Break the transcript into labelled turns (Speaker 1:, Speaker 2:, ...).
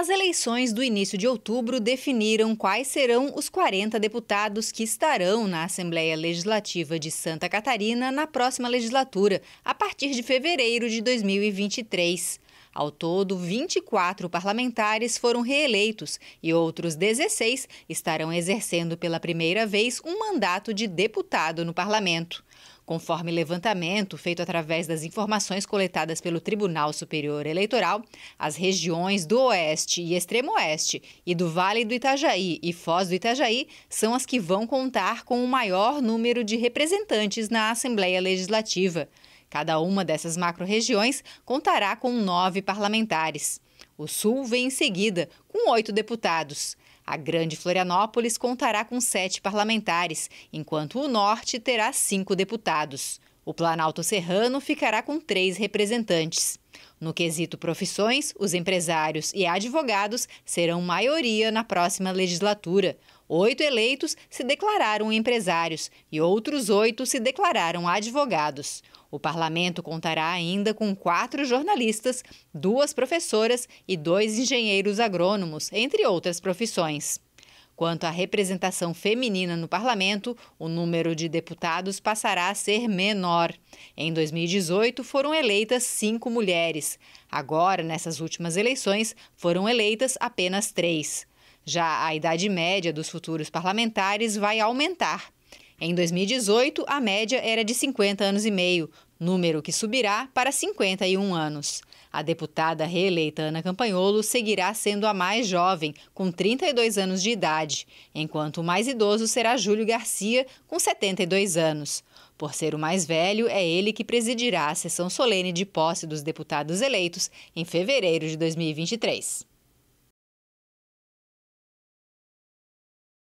Speaker 1: As eleições do início de outubro definiram quais serão os 40 deputados que estarão na Assembleia Legislativa de Santa Catarina na próxima legislatura, a partir de fevereiro de 2023. Ao todo, 24 parlamentares foram reeleitos e outros 16 estarão exercendo pela primeira vez um mandato de deputado no parlamento. Conforme levantamento feito através das informações coletadas pelo Tribunal Superior Eleitoral, as regiões do Oeste e Extremo Oeste e do Vale do Itajaí e Foz do Itajaí são as que vão contar com o maior número de representantes na Assembleia Legislativa. Cada uma dessas macro-regiões contará com nove parlamentares. O Sul vem em seguida, com oito deputados. A Grande Florianópolis contará com sete parlamentares, enquanto o Norte terá cinco deputados. O Planalto Serrano ficará com três representantes. No quesito profissões, os empresários e advogados serão maioria na próxima legislatura. Oito eleitos se declararam empresários e outros oito se declararam advogados. O parlamento contará ainda com quatro jornalistas, duas professoras e dois engenheiros agrônomos, entre outras profissões. Quanto à representação feminina no parlamento, o número de deputados passará a ser menor. Em 2018, foram eleitas cinco mulheres. Agora, nessas últimas eleições, foram eleitas apenas três. Já a idade média dos futuros parlamentares vai aumentar. Em 2018, a média era de 50 anos e meio, número que subirá para 51 anos. A deputada reeleita Ana Campanholo seguirá sendo a mais jovem, com 32 anos de idade, enquanto o mais idoso será Júlio Garcia, com 72 anos. Por ser o mais velho, é ele que presidirá a sessão solene de posse dos deputados eleitos em fevereiro de 2023.